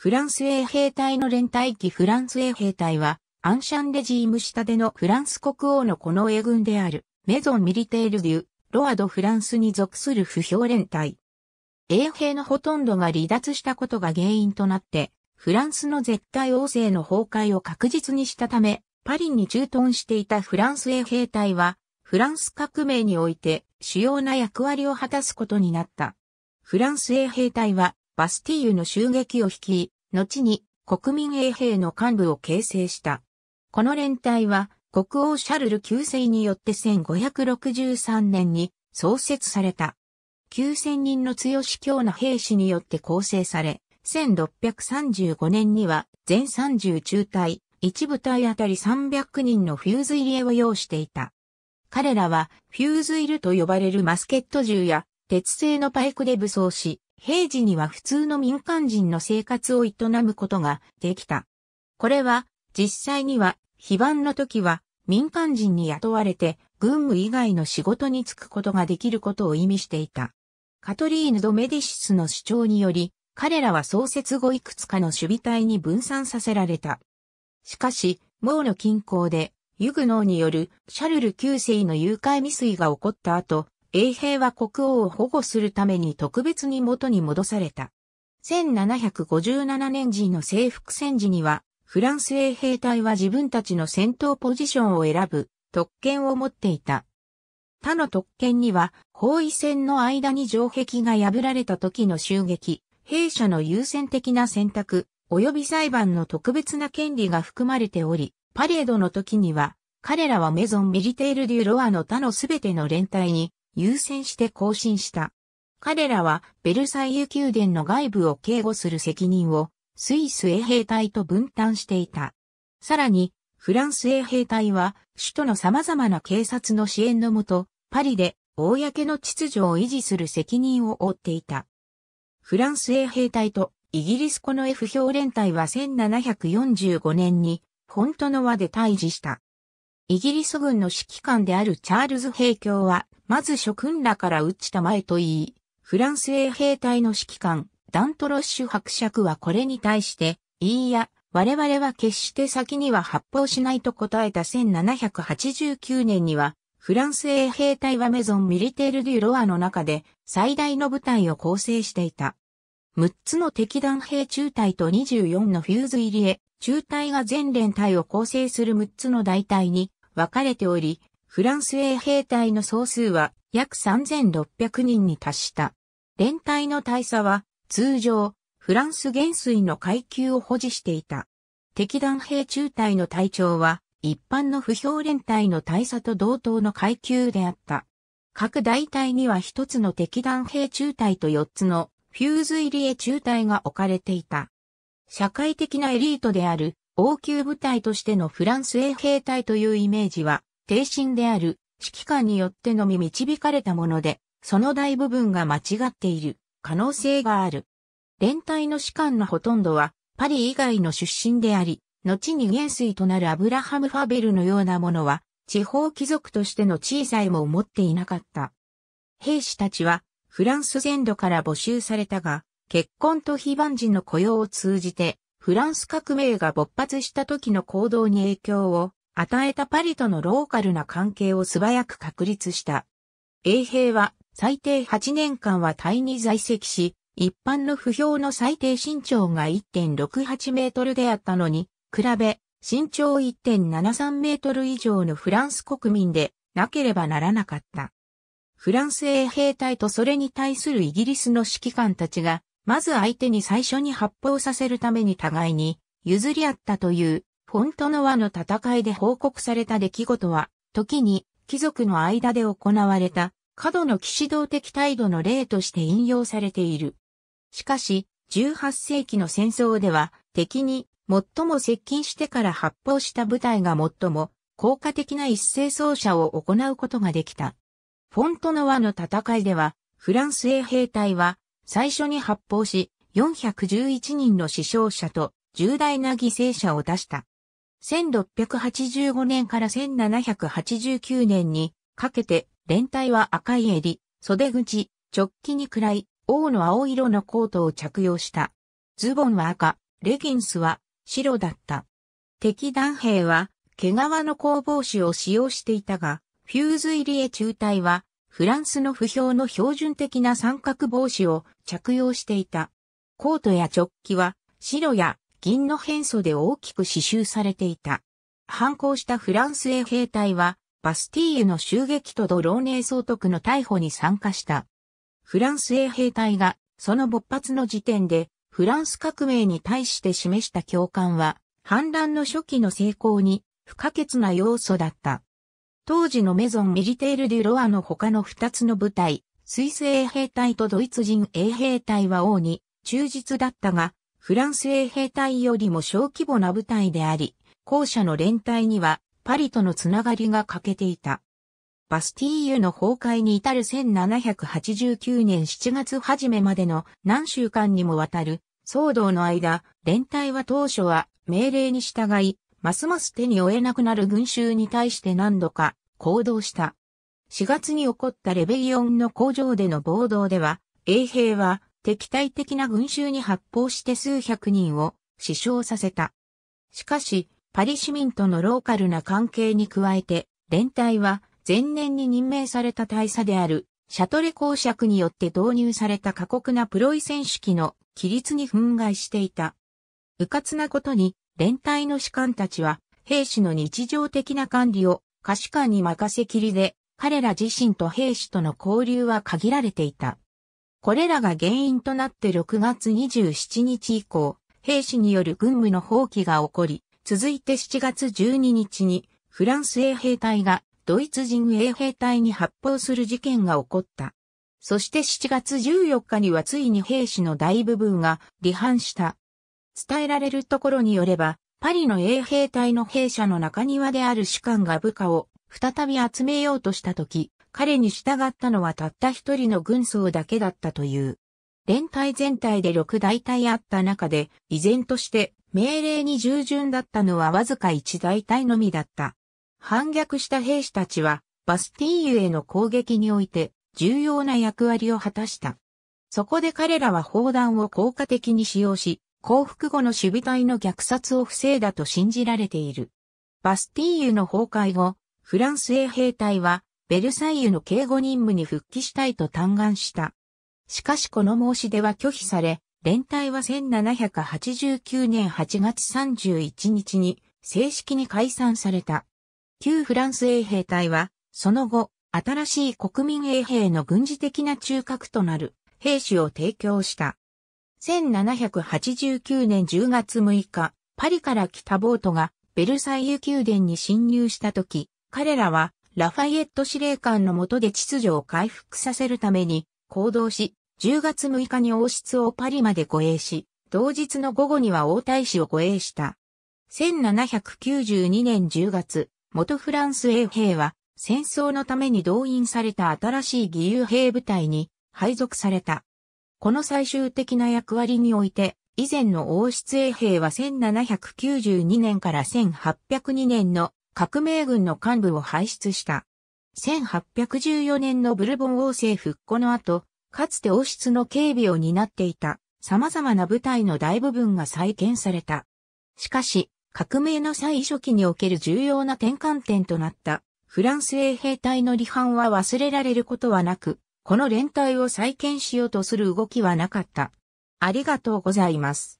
フランス衛兵隊の連隊機フランス衛兵隊は、アンシャンレジーム下でのフランス国王のこの衛軍である、メゾン・ミリテール・デュ、ロアド・フランスに属する不評連隊。衛兵のほとんどが離脱したことが原因となって、フランスの絶対王政の崩壊を確実にしたため、パリに駐屯していたフランス衛兵隊は、フランス革命において主要な役割を果たすことになった。フランス衛兵隊はバスティーユの襲撃を率い、後に国民衛兵の幹部を形成した。この連隊は国王シャルル旧世によって1563年に創設された。9000人の強し強な兵士によって構成され、1635年には全30中隊、一部隊あたり300人のフューズ入れを要していた。彼らはフューズ入ルと呼ばれるマスケット銃や鉄製のパイクで武装し、平時には普通の民間人の生活を営むことができた。これは、実際には、非番の時は、民間人に雇われて、軍務以外の仕事に就くことができることを意味していた。カトリーヌ・ド・メディシスの主張により、彼らは創設後いくつかの守備隊に分散させられた。しかし、モーの近郊で、ユグノーによるシャルル9世の誘拐未遂が起こった後、衛兵は国王を保護するために特別に元に戻された。1757年時の征服戦時には、フランス衛兵隊は自分たちの戦闘ポジションを選ぶ特権を持っていた。他の特権には、包囲戦の間に城壁が破られた時の襲撃、兵舎の優先的な選択、及び裁判の特別な権利が含まれており、パレードの時には、彼らはメゾン・ミリテール・デュ・ロアの他のすべての連隊に優先して更新した。彼らはベルサイユ宮殿の外部を警護する責任をスイス衛兵隊と分担していた。さらに、フランス衛兵隊は首都の様々な警察の支援のもと、パリで公の秩序を維持する責任を負っていた。フランス衛兵隊とイギリスこの F 評連隊は1745年にフォントノワで退治した。イギリス軍の指揮官であるチャールズ・兵教はまず諸君らから打ちたまえと言い、フランス衛兵隊の指揮官、ダントロッシュ伯爵はこれに対して、いいや、我々は決して先には発砲しないと答えた1789年には、フランス衛兵隊はメゾン・ミリテール・デュ・ロアの中で最大の部隊を構成していた。6つの敵弾兵中隊と24のフューズ入りへ、中隊が全連隊を構成する6つの大隊に分かれており、フランス衛兵隊の総数は約3600人に達した。連隊の大佐は通常フランス元帥の階級を保持していた。敵弾兵中隊の隊長は一般の不評連隊の大佐と同等の階級であった。各大隊には一つの敵弾兵中隊と四つのフューズ入りへ中隊が置かれていた。社会的なエリートである王宮部隊としてのフランス衛兵隊というイメージは低身である指揮官によってのみ導かれたもので、その大部分が間違っている可能性がある。連帯の士官のほとんどはパリ以外の出身であり、後に元帥となるアブラハム・ファベルのようなものは、地方貴族としての小さいも持っていなかった。兵士たちは、フランス全土から募集されたが、結婚と非番人の雇用を通じて、フランス革命が勃発した時の行動に影響を与えたパリとのローカルな関係を素早く確立した。衛兵は最低8年間はタイに在籍し、一般の不評の最低身長が1.68メートルであったのに、比べ、身長1.73メートル以上のフランス国民でなければならなかった。フランス衛兵隊とそれに対するイギリスの指揮官たちが、まず相手に最初に発砲させるために互いに譲り合ったというフォントノワの戦いで報告された出来事は、時に貴族の間で行われた、過度の騎士道的態度の例として引用されている。しかし、18世紀の戦争では、敵に最も接近してから発砲した部隊が最も効果的な一斉奏者を行うことができた。フォントノワの戦いでは、フランス衛兵隊は最初に発砲し、411人の死傷者と重大な犠牲者を出した。1685年から1789年にかけて、連帯は赤い襟、袖口、直帰に暗い、王の青色のコートを着用した。ズボンは赤、レギンスは白だった。敵弾兵は、毛皮の工房紙を使用していたが、フューズ入りへ中隊は、フランスの不評の標準的な三角帽子を着用していた。コートや直帰は、白や銀の変素で大きく刺繍されていた。反抗したフランス衛兵隊は、バスティーユの襲撃とドローネー総督の逮捕に参加した。フランス衛兵隊が、その勃発の時点で、フランス革命に対して示した共感は、反乱の初期の成功に不可欠な要素だった。当時のメゾン・ミリテール・デュ・ロアの他の二つの部隊、スイス衛兵隊とドイツ人衛兵隊は王に忠実だったが、フランス衛兵隊よりも小規模な部隊であり、後者の連隊にはパリとのつながりが欠けていた。バスティーユの崩壊に至る1789年7月初めまでの何週間にもわたる騒動の間、連隊は当初は命令に従い、ますます手に負えなくなる群衆に対して何度か行動した。4月に起こったレベリオンの工場での暴動では、衛兵は敵対的な群衆に発砲して数百人を死傷させた。しかし、パリ市民とのローカルな関係に加えて、連隊は前年に任命された大佐であるシャトレ公爵によって導入された過酷なプロイセン式の規律に憤慨していた。迂闊なことに、連隊の士官たちは兵士の日常的な管理を可視官に任せきりで、彼ら自身と兵士との交流は限られていた。これらが原因となって6月27日以降、兵士による軍務の放棄が起こり、続いて7月12日にフランス衛兵隊がドイツ人衛兵隊に発砲する事件が起こった。そして7月14日にはついに兵士の大部分が離反した。伝えられるところによれば、パリの衛兵隊の兵舎の中庭である士官が部下を再び集めようとしたき、彼に従ったのはたった一人の軍曹だけだったという。連隊全体で6大隊あった中で、依然として命令に従順だったのはわずか1大隊のみだった。反逆した兵士たちは、バスティーユへの攻撃において重要な役割を果たした。そこで彼らは砲弾を効果的に使用し、降伏後の守備隊の虐殺を防いだと信じられている。バスティーユの崩壊後、フランス衛兵隊はベルサイユの警護任務に復帰したいと嘆願した。しかしこの申し出は拒否され、連隊は1789年8月31日に正式に解散された。旧フランス衛兵隊は、その後、新しい国民衛兵の軍事的な中核となる兵士を提供した。1789年10月6日、パリから来たボートがベルサイユ宮殿に侵入した時、彼らはラファイエット司令官の下で秩序を回復させるために行動し、10月6日に王室をパリまで護衛し、同日の午後には王太子を護衛した。1792年10月、元フランス衛兵は戦争のために動員された新しい義勇兵部隊に配属された。この最終的な役割において、以前の王室衛兵は1792年から1802年の革命軍の幹部を輩出した。1814年のブルボン王政復古の後、かつて王室の警備を担っていた様々な部隊の大部分が再建された。しかし、革命の最初期における重要な転換点となったフランス衛兵隊の離反は忘れられることはなく、この連帯を再建しようとする動きはなかった。ありがとうございます。